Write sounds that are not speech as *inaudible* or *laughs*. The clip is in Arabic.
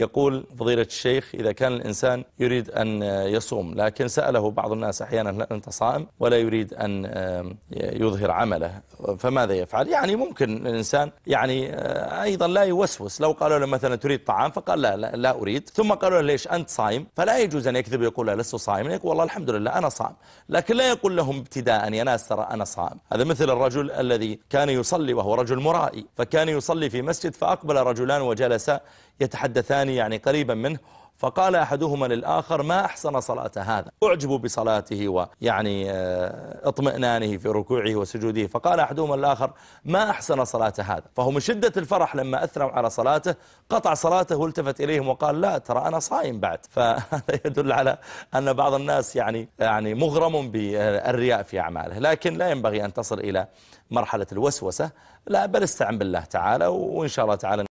يقول فضيلة الشيخ إذا كان الإنسان يريد أن يصوم لكن سأله بعض الناس أحيانا أنت صائم ولا يريد أن يظهر عمله فماذا يفعل يعني ممكن الإنسان يعني آه، أيضا لا يوسوس لو قالوا له مثلا تريد طعام فقال لا, لا, لا أريد ثم قالوا له ليش أنت صائم فلا يجوز أن يكذب يقول لست صائم يقول والله الحمد لله أنا صائم لكن لا يقول لهم ابتداء يا ناس ترى أنا صائم هذا مثل الرجل الذي كان يصلي وهو رجل مرائي فكان يصلي في مسجد فأقبل رجلان وجلس يتحدثان يعني قريبا منه فقال أحدهما للآخر ما أحسن صلاة هذا أعجب بصلاته ويعني آه، اطمئنانه في ركوعه وسجوده فقال أحدهما للآخر ما أحسن صلاة هذا فهم من شدة الفرح لما أثنوا على صلاته قطع صلاته والتفت إليهم وقال لا ترى أنا صائم بعد *laughs* فهذا يدل على أن بعض الناس يعني, يعني مغرم بالرياء في أعماله لكن لا ينبغي أن تصل إلى مرحلة الوسوسة لا بل استعن بالله تعالى وإن شاء الله تعالى